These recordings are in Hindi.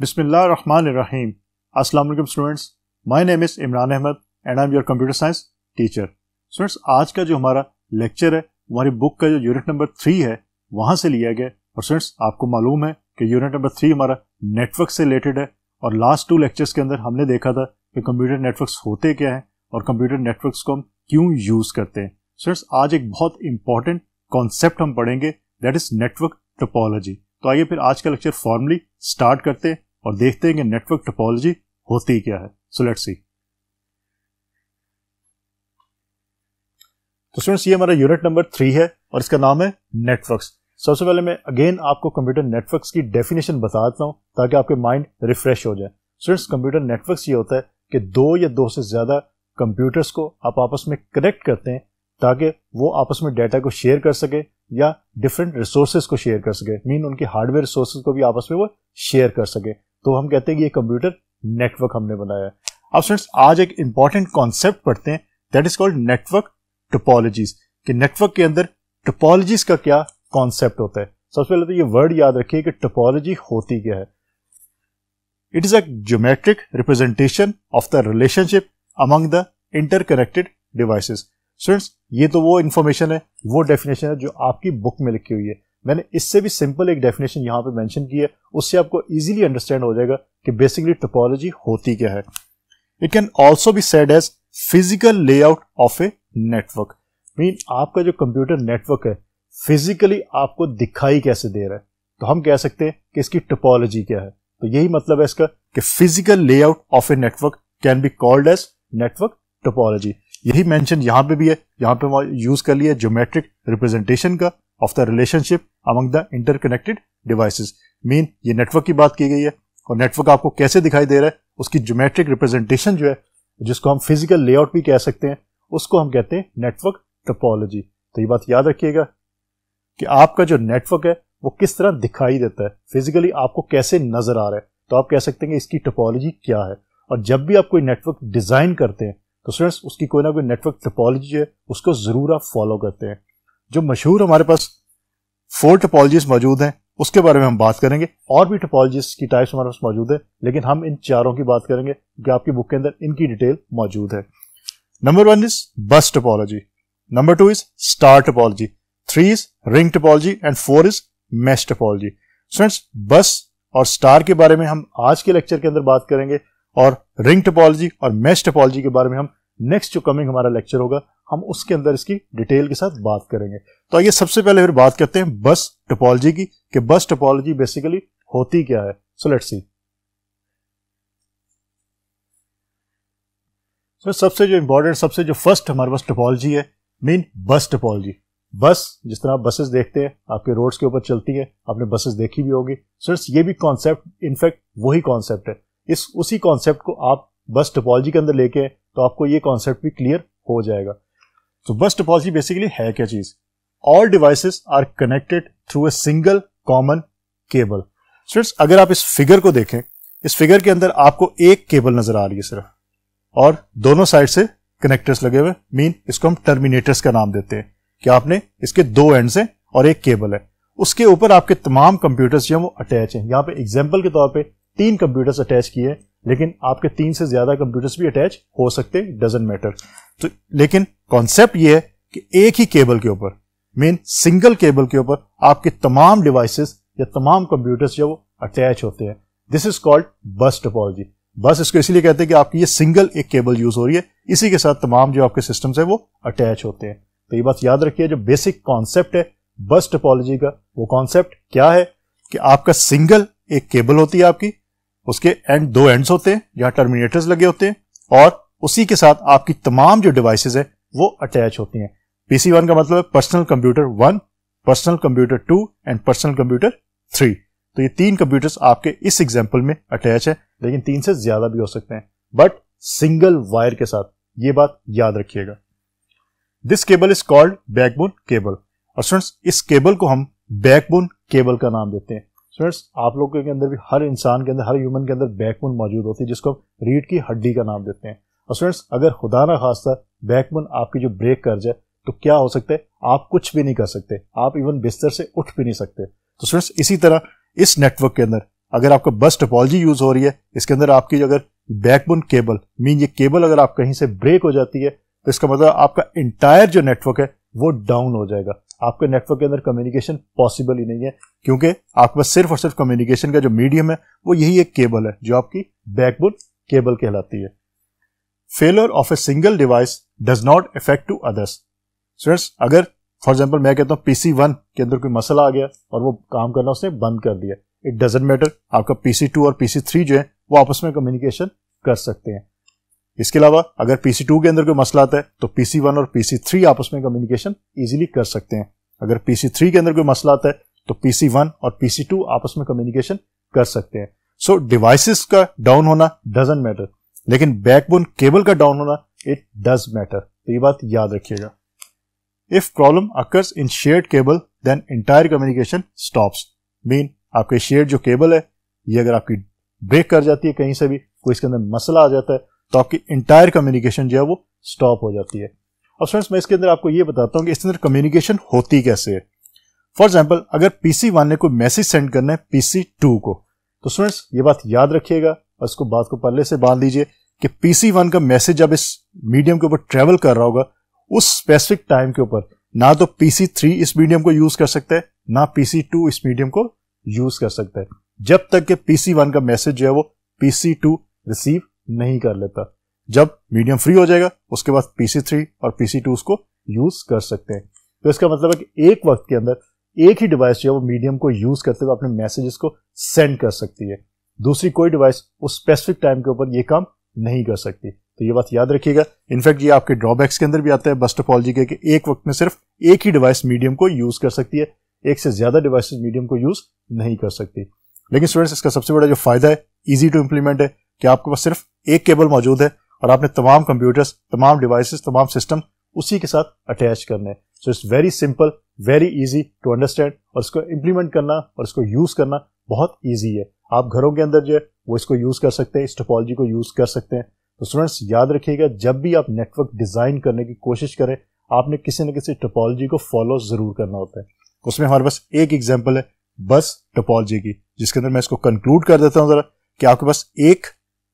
Bismillahirrahmanirrahim. Assalamu alaikum students. My name is Imran Ahmed and I'm your computer science teacher. Students, आज का जो हमारा लेक्चर है हमारी बुक का जो यूनिट नंबर थ्री है वहां से लिया गया और स्टूडेंट्स आपको मालूम है कि यूनिट नंबर थ्री हमारा नेटवर्क से रिलेटेड है और लास्ट टू लेक्चर्स के अंदर हमने देखा था कि कंप्यूटर नेटवर्क होते क्या हैं और कंप्यूटर नेटवर्क को हम क्यों यूज करते हैं स्टूडेंट्स आज एक बहुत इंपॉर्टेंट कॉन्सेप्ट हम पढ़ेंगे दैट इज नेटवर्क टोपोलॉजी तो आइए फिर आज का लेक्चर फॉर्मली स्टार्ट करते हैं और देखते हैं कि नेटवर्क टोपोलॉजी होती क्या है सो लेट्स सी तो स्टूडेंट्स ये हमारा यूनिट नंबर थ्री है और इसका नाम है नेटवर्क्स सबसे पहले मैं अगेन आपको कंप्यूटर नेटवर्क्स की डेफिनेशन बताता हूं ताकि आपके माइंड रिफ्रेश हो जाए स्टूडेंट्स कंप्यूटर नेटवर्क्स ये होता है कि दो या दो से ज़्यादा कंप्यूटर्स को आप आपस में कनेक्ट करते हैं ताकि वो आपस में डाटा को शेयर कर सके या डिफरेंट रिसोर्सेज को शेयर कर सके मीन उनके हार्डवेयर रिसोर्सेज को भी आपस में वो शेयर कर सके तो हम कहते हैं कि ये कंप्यूटर नेटवर्क हमने बनाया है अब फ्रेंड्स आज एक इंपॉर्टेंट कॉन्सेप्ट पढ़ते हैं that is called network topologies कि नेटवर्क के अंदर टोपोलॉजीज का क्या कॉन्सेप्ट होता है सबसे पहले तो ये वर्ड याद रखिए कि टोपोलॉजी होती क्या है it is a geometric representation of the relationship among the interconnected devices friends ये तो वो इंफॉर्मेशन है वो डेफिनेशन है जो आपकी बुक में लिखी हुई है मैंने इससे भी सिंपल एक डेफिनेशन यहाँ पे मेंशन की है उससे आपको इजीली अंडरस्टैंड हो जाएगा कि बेसिकली टोपोलॉजी होती क्या है it can also be said as physical layout of a network mean आपका जो कंप्यूटर नेटवर्क है फिजिकली आपको दिखाई कैसे दे रहा है तो हम कह सकते हैं कि इसकी टोपोलॉजी क्या है तो यही मतलब है इसका कि physical layout of a network can be called as network topology यही मेंशन यहां पे भी है यहां पे यूज कर लिया ज्योमेट्रिक रिप्रेजेंटेशन का of the relationship among the interconnected devices mean ये नेटवर्क की बात की गई है और नेटवर्क आपको कैसे दिखाई दे रहा है उसकी ज्योमेट्रिक रिप्रेजेंटेशन जो है जिसको हम फिजिकल लेआउट भी कह सकते हैं उसको हम कहते हैं नेटवर्क टोपोलॉजी तो ये बात याद रखिएगा कि आपका जो नेटवर्क है वो किस तरह दिखाई देता है फिजिकली आपको कैसे नजर आ रहा है तो आप कह सकते हैं कि इसकी टोपोलॉजी क्या है और जब भी आप कोई नेटवर्क डिजाइन करते हैं तो स्टूडेंट्स उसकी कोई ना कोई नेटवर्क टोपोलॉजी है उसको जरूर आप फॉलो करते हैं जो मशहूर हमारे पास फोर टोपोलॉजीज मौजूद हैं उसके बारे में हम बात करेंगे और भी टपोलॉजी की टाइप्स हमारे पास मौजूद है लेकिन हम इन चारों की बात करेंगे क्योंकि आपकी बुक के अंदर इनकी डिटेल मौजूद है number one is bus topology number two is star topology three is ring topology and four is mesh topology friends bus और स्टार के बारे में हम आज के लेक्चर के अंदर बात करेंगे और रिंग टोपोलॉजी और मेश टोपोलॉजी के बारे में हम नेक्स्ट जो कमिंग हमारा लेक्चर होगा हम उसके अंदर इसकी डिटेल के साथ बात करेंगे तो आइए सबसे पहले फिर बात करते हैं बस टोपोलॉजी की कि बस टोपोलॉजी बेसिकली होती क्या है सो लेट्स सी सो सबसे जो इंपॉर्टेंट सबसे जो फर्स्ट हमारे पास टोपोलॉजी है मीन बस टोपोलॉजी बस जिस तरह आप बसेस देखते हैं आपके रोड्स के ऊपर चलती है आपने बसेस देखी भी होगी सर ये भी कॉन्सेप्ट इनफैक्ट वही कॉन्सेप्ट है इस उसी कॉन्सेप्ट को आप बस टोपोलॉजी के अंदर लेके तो आपको ये कॉन्सेप्ट भी क्लियर हो जाएगा So तो बस टोपोलॉजी बेसिकली है क्या चीज all device are connected through a single common cable Students, अगर आप इस फिगर को देखें इस फिगर के अंदर आपको एक केबल नजर आ रही है सिर्फ और दोनों साइड से कनेक्टर्स लगे हुए मीन इसको हम टर्मिनेटर्स का नाम देते हैं कि आपने इसके दो एंड्स हैं और एक केबल है उसके ऊपर आपके तमाम कंप्यूटर्स जो हैं वो अटैच हैं यहाँ पे एग्जाम्पल के तौर पे तीन कंप्यूटर्स अटैच किए हैं लेकिन आपके तीन से ज्यादा कंप्यूटर्स भी अटैच हो सकते डजेंट मैटर तो लेकिन कॉन्सेप्ट ये है कि एक ही केबल के ऊपर मेन सिंगल केबल के ऊपर आपके तमाम डिवाइसेस या तमाम कंप्यूटर्स जो वो अटैच होते हैं this is called bus topology bus इसको इसलिए कहते हैं कि आपकी ये सिंगल एक केबल यूज हो रही है इसी के साथ तमाम जो आपके सिस्टम्स है वो अटैच होते हैं तो ये बात याद रखिए जो बेसिक कॉन्सेप्ट है बस टोपोलॉजी का वो कॉन्सेप्ट क्या है कि आपका सिंगल एक केबल होती है आपकी उसके एंड दो एंड्स होते हैं जहां टर्मिनेटर्स लगे होते हैं और उसी के साथ आपकी तमाम जो डिवाइसेज है वो अटैच होती हैं पीसी वन का मतलब है personal computer one personal computer two and personal computer three तो ये तीन कंप्यूटर्स आपके इस एग्जाम्पल में अटैच है लेकिन तीन से ज्यादा भी हो सकते हैं बट सिंगल वायर के साथ ये बात याद रखिएगा this cable is called backbone cable और फ्रेंड्स इस केबल को हम बैकबोन केबल का नाम देते हैं स्टूडेंट्स आप लोगों के अंदर भी हर इंसान के अंदर हर ह्यूमन के अंदर बैकबोन मौजूद होती है जिसको हम रीढ़ की हड्डी का नाम देते हैं और स्टूडेंट्स अगर खुदा ना खासा बैकबोन आपकी जो ब्रेक कर जाए तो क्या हो सकता है आप कुछ भी नहीं कर सकते आप इवन बिस्तर से उठ भी नहीं सकते तो स्टूडेंट्स इसी तरह इस नेटवर्क के अंदर अगर आपका बस टेपोलॉजी यूज हो रही है इसके अंदर आपकी अगर बैकबोन केबल मीन ये केबल अगर आप कहीं से ब्रेक हो जाती है तो इसका मतलब आपका इंटायर जो नेटवर्क है वो डाउन हो जाएगा आपके नेटवर्क के अंदर कम्युनिकेशन पॉसिबल ही नहीं है क्योंकि आपके पास सिर्फ और सिर्फ कम्युनिकेशन का जो मीडियम है वो यही एक केबल है जो आपकी बैकबोन केबल कहलाती है failure of a single device does not affect to others students अगर फॉर एग्जाम्पल मैं कहता हूँ पीसी वन के अंदर कोई मसला आ गया और वो काम करना उसने बंद कर दिया इट डजेंट मैटर आपका पीसी टू और पीसी थ्री जो है वो आपस में कम्युनिकेशन कर सकते हैं इसके अलावा अगर पीसी टू के अंदर कोई मसला आता है तो पीसी वन और पीसी थ्री आपस में कम्युनिकेशन ईजिली कर सकते हैं अगर पीसी थ्री के अंदर कोई मसला आता है तो पीसी वन और पीसी टू आपस में कम्युनिकेशन कर सकते हैं सो so, डिवाइसेस का डाउन होना डजेंट मैटर लेकिन बैकबोन केबल का डाउन होना इट डज मैटर तो ये बात याद रखिएगा if problem occurs in shared cable then entire communication stops mean आपके शेयर जो केबल है ये अगर आपकी ब्रेक कर जाती है कहीं से भी कोई इसके अंदर मसला आ जाता है तो आपकी इंटायर कम्युनिकेशन जो है वो स्टॉप हो जाती है अब फ्रेंड्स मैं इसके अंदर आपको ये बताता हूँ कि इसके अंदर कम्युनिकेशन होती कैसे है फॉर एग्जाम्पल अगर पीसी वन ने कोई मैसेज सेंड करना है पीसी टू को तो स्टूडेंट्स ये बात याद रखिएगा और इसको बात को पहले से बांध दीजिए कि पीसी वन का मैसेज जब इस मीडियम के ऊपर ट्रेवल कर रहा होगा उस स्पेसिफिक टाइम के ऊपर ना तो पीसी थ्री इस मीडियम को यूज कर सकता है ना पीसी टू इस मीडियम को यूज कर सकता है जब तक कि पीसी वन का मैसेज जो है वो पीसी टू रिसीव नहीं कर लेता जब मीडियम फ्री हो जाएगा उसके बाद पीसी थ्री और पीसी टू उसको यूज कर सकते हैं तो इसका मतलब है कि एक वक्त के अंदर एक ही डिवाइस जो है वो मीडियम को यूज करते हुए अपने मैसेजेस को सेंड कर सकती है दूसरी कोई डिवाइस उस स्पेसिफिक टाइम के ऊपर ये काम नहीं कर सकती तो ये बात याद रखिएगा इनफैक्ट ये आपके ड्रॉबैक्स के अंदर भी आता है बस टोपोलॉजी के कि एक वक्त में सिर्फ एक ही डिवाइस मीडियम को यूज कर सकती है एक से ज्यादा डिवाइस मीडियम को यूज नहीं कर सकती लेकिन स्टूडेंट्स इसका सबसे बड़ा जो फायदा है ईजी टू इम्प्लीमेंट है कि आपके पास सिर्फ एक केबल मौजूद है और आपने तमाम कंप्यूटर्स तमाम डिवाइसेस तमाम सिस्टम उसी के साथ अटैच करने हैं so it's very simple very easy to understand और इसको इम्प्लीमेंट करना और इसको यूज़ करना बहुत ईजी है आप घरों के अंदर जो है वो इसको यूज़ कर सकते हैं इस टोपोलॉजी को यूज़ कर सकते हैं तो स्टूडेंट्स याद रखिएगा जब भी आप नेटवर्क डिज़ाइन करने की कोशिश करें आपने किसी न किसी टोपोलॉजी को फॉलो ज़रूर करना होता है उसमें हमारे पास एक एग्जाम्पल है बस टोपोलॉजी की जिसके अंदर मैं इसको कंक्लूड कर देता हूँ ज़रा कि आपके पास एक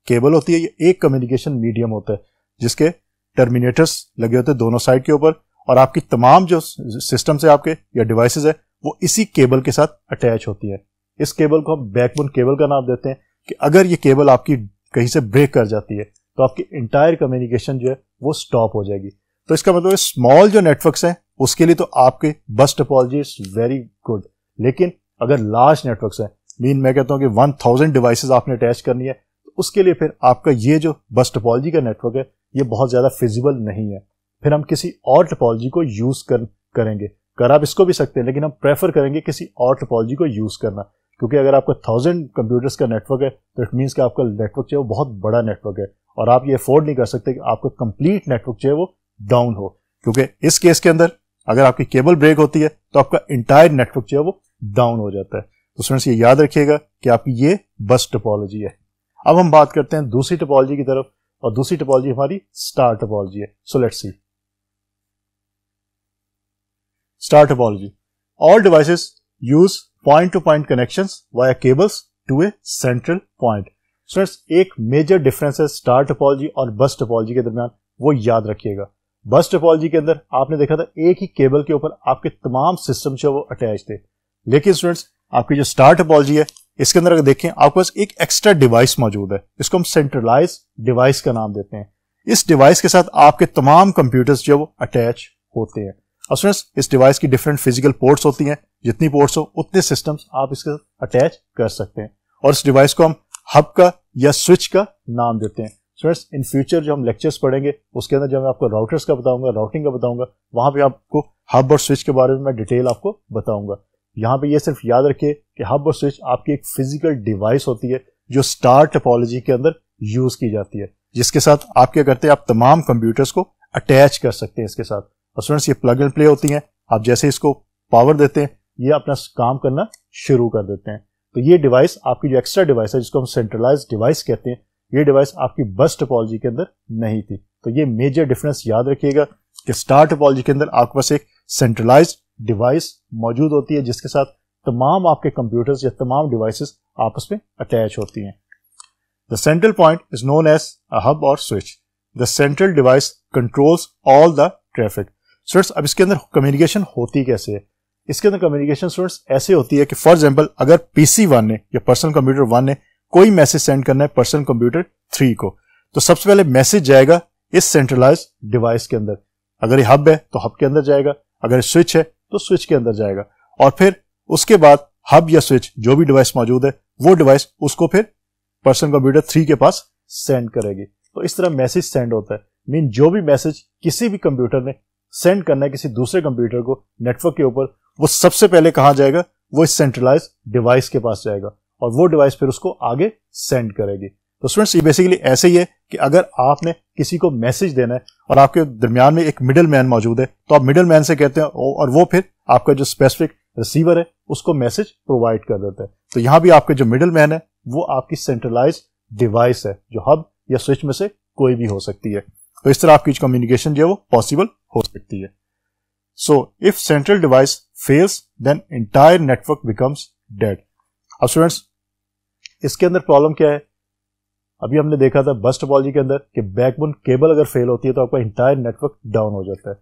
केबल होती है या एक कम्युनिकेशन मीडियम होता है जिसके टर्मिनेटर्स लगे होते हैं दोनों साइड के ऊपर और आपकी तमाम जो सिस्टम से आपके या डिवाइसेज है वो इसी केबल के साथ अटैच होती है इस केबल को हम बैकबोन केबल का नाम देते हैं कि अगर ये केबल आपकी कहीं से ब्रेक कर जाती है तो आपकी इंटायर कम्युनिकेशन जो है वो स्टॉप हो जाएगी तो इसका मतलब स्मॉल जो नेटवर्क्स हैं उसके लिए तो आपके बस टेपोलॉजी इज वेरी गुड लेकिन अगर लार्ज नेटवर्क्स हैं मीन मैं कहता हूँ कि वन थाउजेंड डिवाइसेज आपने अटैच करनी है तो उसके लिए फिर आपका ये जो बस टेपोलॉजी का नेटवर्क है ये बहुत ज़्यादा फिजिबल नहीं है फिर हम किसी और टपोलॉजी को यूज कर करेंगे कर आप इसको भी सकते हैं लेकिन हम प्रेफर करेंगे किसी और टपोलॉजी को यूज करना क्योंकि अगर आपका थाउजेंड कंप्यूटर्स का नेटवर्क है तो इट मीन्स कि आपका नेटवर्क जो है वो बहुत बड़ा नेटवर्क है और आप ये अफोर्ड नहीं कर सकते कि आपका कंप्लीट नेटवर्क जो है वो डाउन हो क्योंकि इस केस के अंदर अगर आपकी केबल ब्रेक होती है तो आपका इंटायर नेटवर्क जो है वो डाउन हो जाता है तो फ्रेंड्स ये याद रखिएगा कि आपकी ये बस टपोलॉजी है अब हम बात करते हैं दूसरी टपोलॉजी की तरफ और दूसरी टपोलॉजी हमारी स्टार टपोलॉजी है so let's see Star topology. All devices use point-to-point -point connections via cables to a central point. Students एक मेजर डिफरेंस है स्टार टोपोलॉजी और बस टोपोलॉजी के दरमियान वो याद रखिएगा बस टोपोलॉजी के अंदर आपने देखा था एक ही केबल के ऊपर आपके तमाम सिस्टम जो वो अटैच थे लेकिन स्टूडेंट्स आपकी जो स्टार टोपोलॉजी है इसके अंदर अगर देखें आपके पास एक एक्स्ट्रा डिवाइस मौजूद है इसको हम सेंट्रलाइज डिवाइस का नाम देते हैं इस डिवाइस के साथ आपके तमाम कंप्यूटर्स जो वो अटैच होते हैं अब फ्रेंड्स इस डिवाइस की डिफरेंट फिजिकल पोर्ट्स होती हैं जितनी पोर्ट्स हो उतने सिस्टम्स आप इसके साथ अटैच कर सकते हैं और इस डिवाइस को हम हब का या स्विच का नाम देते हैं फ्रेंड्स इन फ्यूचर जो हम लेक्चर्स पढ़ेंगे उसके अंदर जो मैं आपको राउटर्स का बताऊंगा राउटिंग का बताऊंगा वहां पर आपको हब और स्विच के बारे में मैं डिटेल आपको बताऊंगा यहाँ पे ये सिर्फ याद रखिए कि हब और स्विच आपकी एक फिजिकल डिवाइस होती है जो स्टार टेपोलॉजी के अंदर यूज की जाती है जिसके साथ आप क्या करते हैं आप तमाम कंप्यूटर्स को अटैच कर सकते हैं इसके साथ और स्टूडेंट्स ये प्लग एंड प्ले होती हैं आप जैसे इसको पावर देते हैं ये अपना काम करना शुरू कर देते हैं तो ये डिवाइस आपकी जो एक्स्ट्रा डिवाइस है जिसको हम सेंट्रलाइज डिवाइस कहते हैं ये डिवाइस आपकी बस टेपोलॉजी के अंदर नहीं थी तो ये मेजर डिफरेंस याद रखिएगा कि स्टार टेपोलॉजी के अंदर आपके पास एक सेंट्रलाइज डिवाइस मौजूद होती है जिसके साथ तमाम आपके कंप्यूटर्स या तमाम डिवाइसेस आपस में अटैच होती हैं the central point is known as a hub और switch the central device controls all the traffic students अब इसके अंदर कम्युनिकेशन होती कैसे है इसके अंदर कम्युनिकेशन स्टूडेंट्स ऐसे होती है कि फॉर एग्जाम्पल अगर पीसी वन ने या पर्सनल कंप्यूटर वन ने कोई मैसेज सेंड करना है पर्सनल कंप्यूटर थ्री को तो सबसे पहले मैसेज जाएगा इस सेंट्रलाइज डिवाइस के अंदर अगर ये हब है तो हब के अंदर जाएगा अगर स्विच है तो स्विच के अंदर जाएगा और फिर उसके बाद हब या स्विच जो भी डिवाइस मौजूद है वो डिवाइस उसको फिर पर्सनल कंप्यूटर थ्री के पास सेंड करेगी तो इस तरह मैसेज सेंड होता है मीन जो भी मैसेज किसी भी कंप्यूटर ने सेंड करना है किसी दूसरे कंप्यूटर को नेटवर्क के ऊपर वो सबसे पहले कहा जाएगा वो इस सेंट्रलाइज डिवाइस के पास जाएगा और वो डिवाइस फिर उसको आगे सेंड करेगी तो स्टूडेंट्स ये बेसिकली ऐसे ही है कि अगर आपने किसी को मैसेज देना है और आपके दरमियान में एक मिडल मैन मौजूद है तो आप मिडल मैन से कहते हैं और वो फिर आपका जो स्पेसिफिक रिसीवर है उसको मैसेज प्रोवाइड कर देता है तो यहां भी आपके जो मिडल मैन है वो आपकी सेंट्रलाइज डिवाइस है जो हब या स्विच में से कोई भी हो सकती है तो इस तरह आपकी कम्युनिकेशन जो है वो पॉसिबल हो सकती है so if central device fails then entire network becomes dead अब स्टूडेंट्स इसके अंदर प्रॉब्लम क्या है अभी हमने देखा था बस टोपोलॉजी के अंदर कि बैकबोन केबल अगर फेल होती है तो आपका इंटायर नेटवर्क डाउन हो जाता है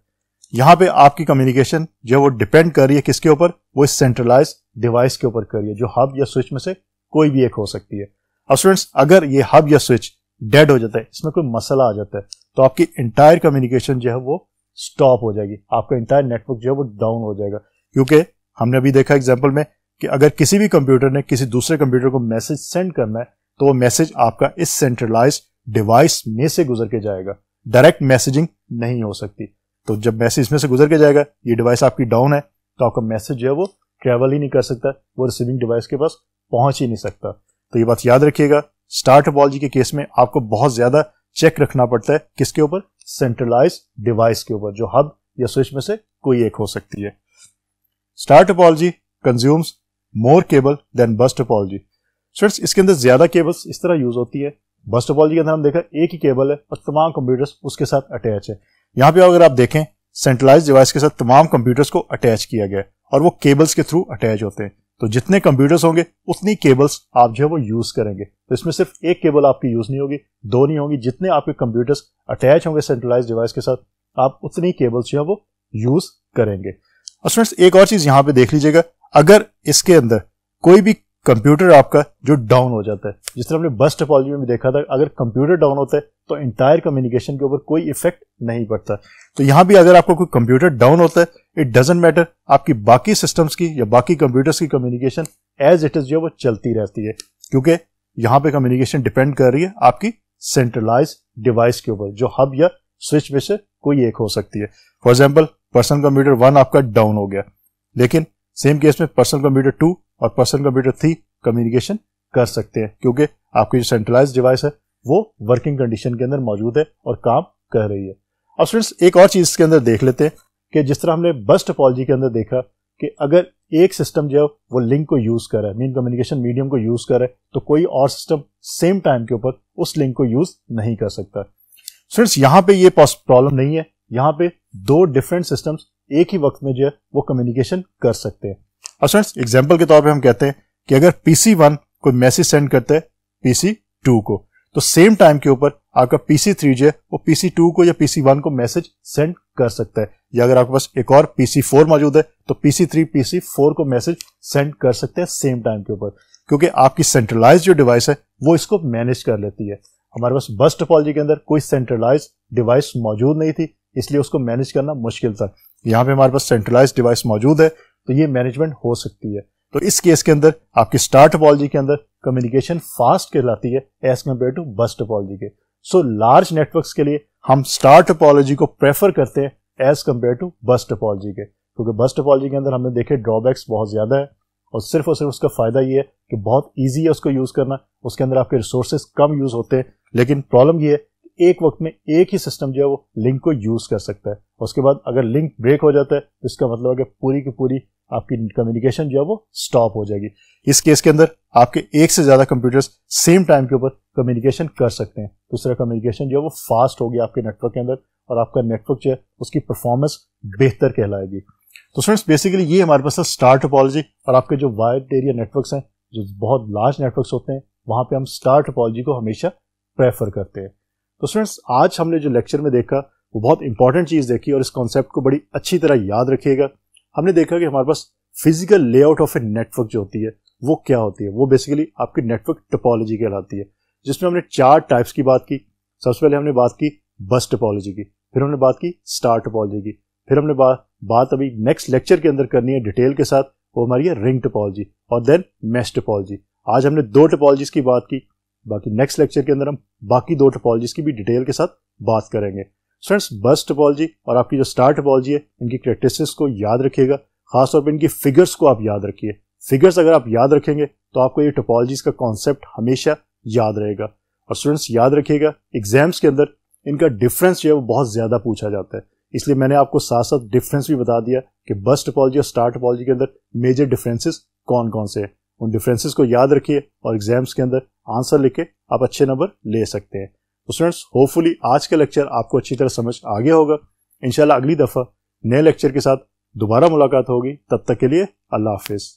यहां पे आपकी कम्युनिकेशन जो वो डिपेंड कर रही है किसके ऊपर वो इस सेंट्रलाइज डिवाइस के ऊपर कर रही है जो हब या स्विच में से कोई भी एक हो सकती है अब स्टूडेंट्स अगर ये हब या स्विच डेड हो जाता है इसमें कोई मसला आ जाता है तो आपकी इंटायर कम्युनिकेशन जो है वो स्टॉप हो जाएगी आपका इंटायर नेटवर्क जो है वो डाउन हो जाएगा क्योंकि हमने अभी देखा एग्जाम्पल में कि अगर किसी भी कंप्यूटर ने किसी दूसरे कंप्यूटर को मैसेज सेंड करना है तो वो मैसेज आपका इस सेंट्रलाइज डिवाइस में से गुजर के जाएगा डायरेक्ट मैसेजिंग नहीं हो सकती तो जब मैसेज इसमें से गुजर के जाएगा ये डिवाइस आपकी डाउन है तो आपका मैसेज जो है वो ट्रेवल ही नहीं कर सकता वो रिसीविंग डिवाइस के पास पहुंच ही नहीं सकता तो ये बात याद रखिएगा स्टार टोपोलॉजी के केस में आपको बहुत ज्यादा चेक रखना पड़ता है किसके ऊपर सेंट्रलाइज डिवाइस के ऊपर जो हब या स्विच में से कोई एक हो सकती है star topology consumes more cable than bus topology students इसके अंदर ज्यादा केबल्स इस तरह यूज होती है बस टोपोलॉजी के अंदर हम देखा एक ही केबल है और तमाम कंप्यूटर्स उसके साथ अटैच है यहां पे अगर आप देखें सेंट्रलाइज डिवाइस के साथ तमाम कंप्यूटर्स को अटैच किया गया और वो केबल्स के थ्रू अटैच होते हैं तो जितने कंप्यूटर्स होंगे उतनी केबल्स आप जो है वो यूज करेंगे तो इसमें सिर्फ एक केबल आपकी यूज नहीं होगी दो नहीं होगी जितने आपके कंप्यूटर्स अटैच होंगे सेंट्रलाइज डिवाइस के साथ आप उतनी केबल्स जो है वो यूज करेंगे फ्रेंड्स एक और चीज यहां पे देख लीजिएगा अगर इसके अंदर कोई भी कंप्यूटर आपका जो डाउन हो जाता है जिस तरह हमने बस टेपोलॉजी में भी देखा था अगर कंप्यूटर डाउन होता है तो इंटायर कम्युनिकेशन के ऊपर कोई इफेक्ट नहीं पड़ता तो यहां भी अगर आपका कोई कंप्यूटर डाउन होता है इट डजेंट मैटर आपकी बाकी सिस्टम्स की या बाकी कंप्यूटर्स की कम्युनिकेशन एज इट इज जो वो चलती रहती है क्योंकि यहां पे कम्युनिकेशन डिपेंड कर रही है आपकी सेंट्रलाइज डिवाइस के ऊपर जो हब या स्विच में से कोई एक हो सकती है for example personal computer one आपका डाउन हो गया लेकिन सेम केस में पर्सनल कंप्यूटर टू और पर्सनल कंप्यूटर थ्री कम्युनिकेशन कर सकते हैं क्योंकि आपकी जो सेंट्रलाइज डिवाइस है वो वर्किंग कंडीशन के अंदर मौजूद है और काम कर रही है अब स्टूडेंट्स एक और चीज़ के अंदर देख लेते हैं कि जिस तरह हमने बस टोपोलॉजी के अंदर देखा कि अगर एक सिस्टम जो है वो लिंक को यूज़ कर रहा है मीन कम्युनिकेशन मीडियम को यूज़ कर रहा है तो कोई और सिस्टम सेम टाइम के ऊपर उस लिंक को यूज़ नहीं कर सकता स्टूडेंट्स यहां पे ये प्रॉब्लम नहीं है यहां पे दो डिफरेंट सिस्टम्स एक ही वक्त में जो है वो कम्युनिकेशन कर सकते हैं अब फ्रेंड्स एग्जाम्पल के तौर पर हम कहते हैं कि अगर पीसी वन कोई मैसेज सेंड करता है पीसी टू को तो सेम टाइम के ऊपर आपका पीसी थ्री जो है वो पीसी टू को या पीसी वन को मैसेज सेंड कर सकता है या अगर आपके पास एक और पीसी फोर मौजूद है तो पीसी थ्री पीसी फोर को मैसेज सेंड कर सकते हैं सेम टाइम के ऊपर क्योंकि आपकी सेंट्रलाइज जो डिवाइस है वो इसको मैनेज कर लेती है हमारे पास बस टोपोलॉजी के अंदर कोई सेंट्रलाइज डिवाइस मौजूद नहीं थी इसलिए उसको मैनेज करना मुश्किल था यहाँ पे हमारे पास सेंट्रलाइज डिवाइस मौजूद है तो ये मैनेजमेंट हो सकती है तो इस केस के अंदर आपकी स्टार टोपोलॉजी के अंदर कम्युनिकेशन फास्ट कहलाती है as compare to bus topology के सो लार्ज नेटवर्क्स के लिए हम स्टार टोपोलॉजी को प्रेफर करते हैं as compare to bus topology के क्योंकि बस टोपोलॉजी के अंदर हमने देखे ड्रॉबैक्स बहुत ज़्यादा है और सिर्फ और सिर्फ उसका फ़ायदा ये है कि बहुत ईजी है उसको यूज़ करना उसके अंदर आपके रिसोर्सेज कम यूज़ होते हैं लेकिन प्रॉब्लम ये है कि एक वक्त में एक ही सिस्टम जो है वो लिंक को यूज़ कर सकता है उसके बाद अगर लिंक ब्रेक हो जाता है तो इसका मतलब है कि पूरी की पूरी आपकी कम्युनिकेशन जो है वो स्टॉप हो जाएगी इस केस के अंदर आपके एक से ज़्यादा कंप्यूटर्स सेम टाइम के ऊपर कम्युनिकेशन कर सकते हैं दूसरा तो कम्युनिकेशन जो है वो फास्ट होगी आपके नेटवर्क के अंदर और आपका नेटवर्क जो है उसकी परफॉर्मेंस बेहतर कहलाएगी तो फ्रेंड्स बेसिकली ये हमारे पास है स्टार टोपोलॉजी और आपके जो वाइड एरिया नेटवर्क हैं जो बहुत लार्ज नेटवर्क होते हैं वहां पर हम स्टार टोपोलॉजी को हमेशा प्रेफर करते हैं तो स्टूडेंट्स आज हमने जो लेक्चर में देखा वो बहुत इंपॉर्टेंट चीज़ देखी और इस कॉन्सेप्ट को बड़ी अच्छी तरह याद रखिएगा हमने देखा कि हमारे पास physical layout of a network जो होती है वो क्या होती है वो बेसिकली आपकी नेटवर्क टोपोलॉजी कहलाती है जिसमें हमने चार टाइप्स की बात की सबसे पहले हमने बात की बस टोपोलॉजी की फिर हमने बात की स्टार टोपोलॉजी की फिर हमने बा, बात अभी नेक्स्ट लेक्चर के अंदर करनी है डिटेल के साथ वो हमारी है रिंग टोपोलॉजी और देन मैश टोपोलॉजी आज हमने दो टोपोलॉजीज की बात की बाकी नेक्स्ट लेक्चर के अंदर हम बाकी दो टोपोलॉजीज की भी डिटेल के साथ बात करेंगे स्टूडेंट्स बस टोपोलॉजी और आपकी जो स्टार टोपोलॉजी है इनकी करेक्टरिस्टिक्स को याद रखिएगा खासतौर पर इनकी फिगर्स को आप याद रखिए फिगर्स अगर आप याद रखेंगे तो आपको ये टोपोलॉजी का कॉन्सेप्ट हमेशा याद रहेगा और स्टूडेंट्स याद रखिएगा एग्जाम्स के अंदर इनका डिफरेंस जो है वो बहुत ज़्यादा पूछा जाता है इसलिए मैंने आपको साथ साथ डिफरेंस भी बता दिया कि बस टोपोलॉजी और स्टार टोपोलॉजी के अंदर मेजर डिफरेंसेस कौन कौन से हैं उन डिफरेंसेस को याद रखिए और एग्जाम्स के अंदर आंसर लिख के आप अच्छे नंबर ले सकते हैं तो स्टूडेंट्स होपफुली आज का लेक्चर आपको अच्छी तरह समझ आ गया होगा इंशाल्लाह अगली दफ़ा नए लेक्चर के साथ दोबारा मुलाकात होगी तब तक के लिए अल्लाह हाफिज़